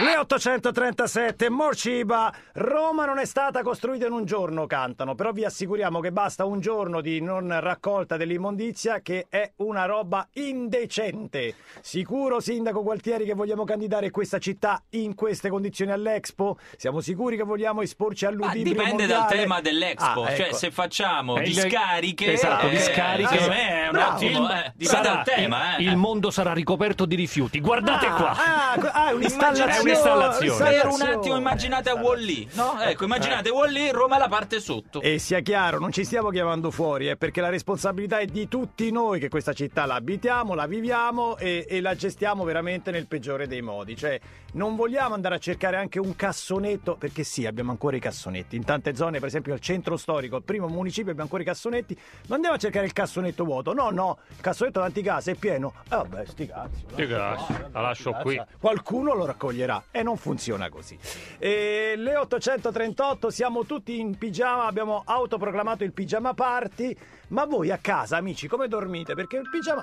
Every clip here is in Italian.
Le 837, Morciba, Roma non è stata costruita in un giorno, cantano, però vi assicuriamo che basta un giorno di non raccolta dell'immondizia che è una roba indecente. Sicuro, Sindaco Gualtieri, che vogliamo candidare questa città in queste condizioni all'Expo? Siamo sicuri che vogliamo esporci all'udibrio Ma dipende mondiale? dal tema dell'Expo, ah, cioè, ecco. cioè se facciamo discariche... Esatto, eh, discariche... Secondo me è un bravo, ottimo... Eh, dipende dal tema, eh. Il mondo sarà ricoperto di rifiuti, guardate ah, qua! Ah, ah, ah un'installazione! un'installazione. Sai, un attimo immaginate a Wall-E, no? Ecco, eh, immaginate eh. Wall-E, Roma la parte sotto. E sia chiaro, non ci stiamo chiamando fuori, eh, perché la responsabilità è di tutti noi che questa città la abitiamo, la viviamo e, e la gestiamo veramente nel peggiore dei modi. Cioè, non vogliamo andare a cercare anche un cassonetto, perché sì, abbiamo ancora i cassonetti. In tante zone, per esempio al centro storico, al primo municipio abbiamo ancora i cassonetti, ma andiamo a cercare il cassonetto vuoto. No, no, il cassonetto davanti casa è pieno. E eh, vabbè, sti cazzi. Sti cazzo, la lascio qui. Qualcuno lo raccoglierà e non funziona così. E le 838 siamo tutti in pigiama, abbiamo autoproclamato il pigiama party, ma voi a casa amici come dormite? Perché il pigiama...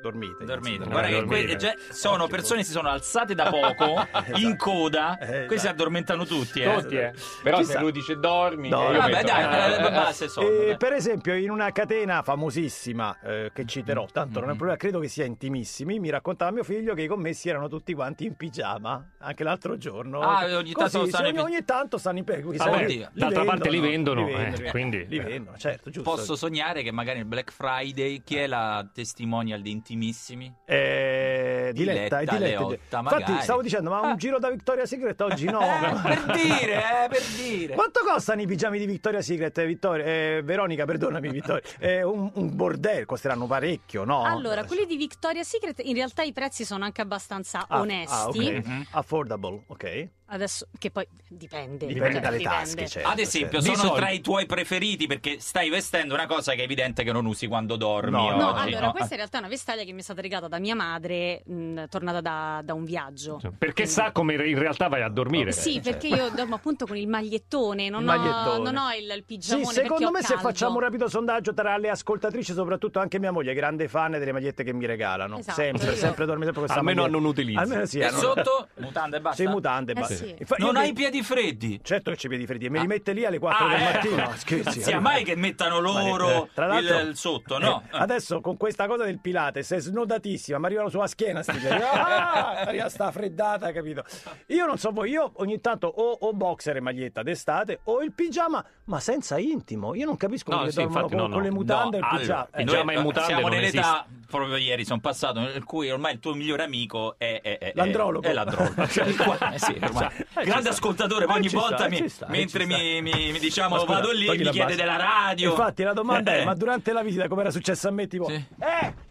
Dormite. Dormite. Guarda che que- già- sono Ottimo. persone che si sono alzate da poco, esatto. in coda, eh, esatto. questi si addormentano tutti. Eh. Tutti, eh. Però Chissà. se lui dice dormi... No, eh, vabbè, dai, eh, basta, sonno, eh, dai. Per esempio, in una catena famosissima, eh, che citerò, tanto mm-hmm. non è un mm-hmm. problema, credo che sia intimissimi, mi raccontava mio figlio che i commessi erano tutti quanti in pigiama, anche l'altro giorno. Ah, ogni tanto Così, stanno... Ogni, ogni tanto stanno in pigiama. Ah, D'altra parte li vendono, li vendono, eh, certo, Posso sognare che magari il Black Friday, chi è la testimonial di intimissimi. Eh, diletta, diletta, diletta, Leotta, Infatti, stavo dicendo, ma un ah. giro da Victoria Secret oggi no. Eh, per dire, eh, per dire. Quanto costano i pigiami di Victoria Secret? Eh, Vittor- eh, Veronica, perdonami, Vittoria. Eh, un, un bordello costeranno parecchio, no? Allora, quelli di Victoria Secret in realtà i prezzi sono anche abbastanza ah, ah onesti. Ah, okay. mm-hmm. Affordable, ok. Adesso, che poi dipende. Dipende cioè, dalle dipende. tasche, certo, Ad esempio, certo. sono tra i tuoi preferiti perché stai vestendo una cosa che è evidente che non usi quando dormi. No, oggi, no allora, no? questa in realtà è una vestaglia che mi è stata regata da mia madre, mh, tornata da, da, un viaggio. Cioè, perché Quindi... sa come in realtà vai a dormire. Sì, certo. perché io dormo appunto con il magliettone, non il ho, Non ho il, il pigiamone Sì, secondo me se facciamo un rapido sondaggio tra le ascoltatrici, soprattutto anche mia moglie, grande fan delle magliette che mi regalano. Esatto, sempre, io... sempre dormi sempre con questa Almeno maglietta. hanno un utilizzo. Almeno sì, e hanno... sotto? mutande e eh basta? Sì, mutande e basta. Sì. Sì. Infa- non hai i piedi freddi? Certo che c'è i piedi freddi, e me ah. li mette lì alle 4 Ah, del eh. mattino. Scherzi. Sia allora. mai che mettano loro Eh, tra il, il sotto, eh, no? Eh, Adesso con questa cosa del Pilates è snodatissima, mi arrivano sulla schiena sti piedi. Ah, arriva sta freddata, capito? Io non so voi, io ogni tanto o, o boxer e maglietta d'estate o il pigiama, ma senza intimo. Io non capisco No, come sì, dormono infatti, con, no, no. le mutande e il eh. pigiama. Eh, pigiama e mutande siamo nell'età, proprio ieri sono passato, nel cui ormai il tuo migliore amico è, è- è- L'andrologo. È l'andrologo. Cioè, eh sì, ormai eh, Grande ascoltatore, ma eh, ogni volta mi, eh, mentre mi, mi, mi, diciamo vado lì mi chiede della radio. Infatti la domanda è, ma durante la visita come era successo a me tipo... Eh!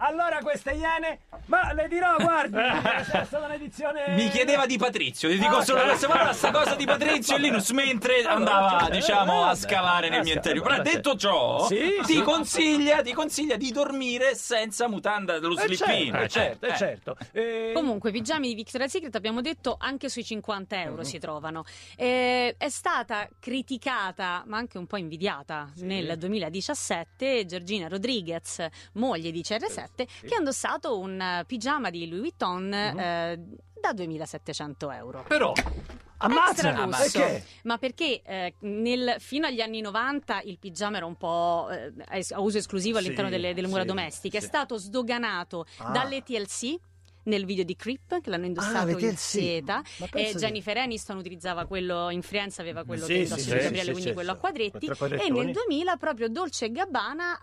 allora queste iene, ma le dirò, guardi, c'è stata un'edizione... Mi chiedeva di Patrizio, ti dico ah, solo adesso, ma sta cosa di Patrizio e Linus, mentre andava, cioè, diciamo, a eh, scavare nel mio eh, interior. Però eh, detto ciò, ti, Consiglia, ti, Consiglia, di dormire senza mutanda dello eh slippino. Certo, certo, certo. Eh. Comunque, pigiami di Victoria's Secret abbiamo detto anche sui 50 euro mm-hmm. si trovano. Eh, è stata criticata, ma anche un po' invidiata, sì. nel 2017 Giorgina Rodriguez, moglie di CR7, notte, sì. che ha indossato un eh, pigiama di Louis Vuitton mm-hmm. eh, da 2700 euro. Però... Ammazza! Perché? Ma perché eh, nel, fino agli anni 90 il pigiama era un po' eh, a uso esclusivo all'interno sì, delle, delle mura sì, domestiche, è stato sdoganato ah. dalle TLC nel video di Creep che l'hanno indossato ah, in seta e Jennifer che... Aniston utilizzava quello in Friends aveva quello sì, che indossa sì, Gabriele sì, quindi sì, quello a quadretti e nel 2000 proprio Dolce Gabbana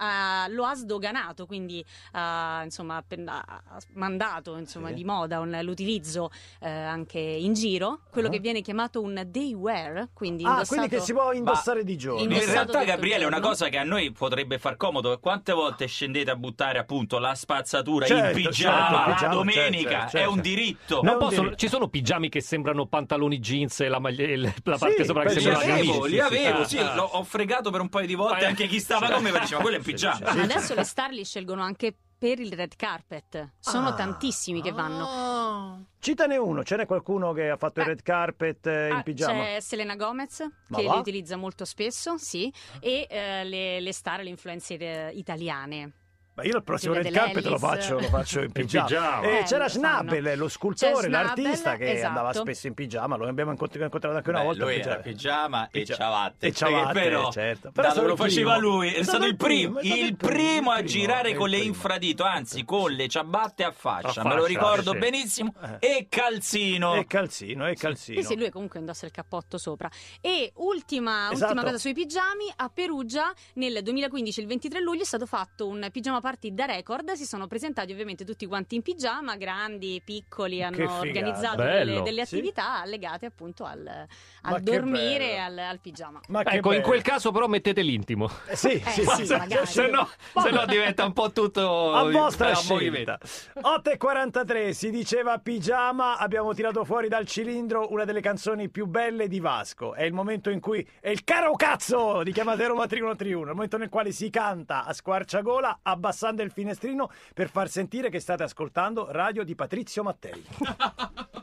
uh, lo ha sdoganato quindi uh, insomma ha mandato insomma, di moda un, l'utilizzo uh, anche in giro quello ah. che viene chiamato un day wear quindi, ah, quindi che si può indossare bah, di giorno in realtà Gabriele è una cosa che a noi potrebbe far comodo quante volte scendete a buttare appunto la spazzatura certo, certo, in pigiama certo, la domenica pigiamica certo, certo. è certo, un certo. diritto. Non possono, ci sono pigiami che sembrano pantaloni jeans e la, maglia, la parte sì, sopra che sembra la camicia. Li avevo, sì, ah, ho fregato per un paio di volte eh, anche chi stava con me e diceva quello è pigiama. Adesso le star li scelgono anche per il red carpet. Sono ah, tantissimi che vanno. Oh. Citane uno, ce n'è qualcuno che ha fatto il ah. red carpet eh, in ah, pigiama? C'è Selena Gomez Ma che va? li utilizza molto spesso, sì, e eh, le, le star, le influencer eh, italiane. Ma io il prossimo Red Camp te lo faccio, lo faccio in pigiama. pigiama. Eh, eh c'era Schnabel, lo scultore, l'artista che esatto. andava spesso in pigiama, lo abbiamo incontrato anche una Beh, volta. Lui era pigiama, pigiama e ciabatte. E ciabatte, però, certo. però dato lo faceva lui, è stato, stato il primo, primo, il primo a girare con le infradito, anzi eh, con le ciabatte a faccia, a faccia me lo ricordo sì. benissimo, eh. e calzino. E calzino, e calzino. Sì, sì, lui comunque indossa il cappotto sopra. E ultima, esatto. ultima cosa sui pigiami, a Perugia nel 2015, il 23 luglio, è stato fatto un pigiama partita da record, si sono presentati ovviamente tutti quanti in pigiama, grandi, piccoli, hanno organizzato delle, delle, attività sì. legate appunto al, al dormire, al, al, pigiama. Ma ecco, in quel caso però mettete l'intimo. Eh, sì, eh, sì, sì, sì se, no, se boh. no diventa un po' tutto a vostra a scelta. 8.43 si diceva pigiama, abbiamo tirato fuori dal cilindro una delle canzoni più belle di Vasco. È il momento in cui è il caro cazzo di chiamate Roma 3131, il momento nel quale si canta a squarciagola abbastanza passando il finestrino per far sentire che state ascoltando radio di Patrizio Mattei.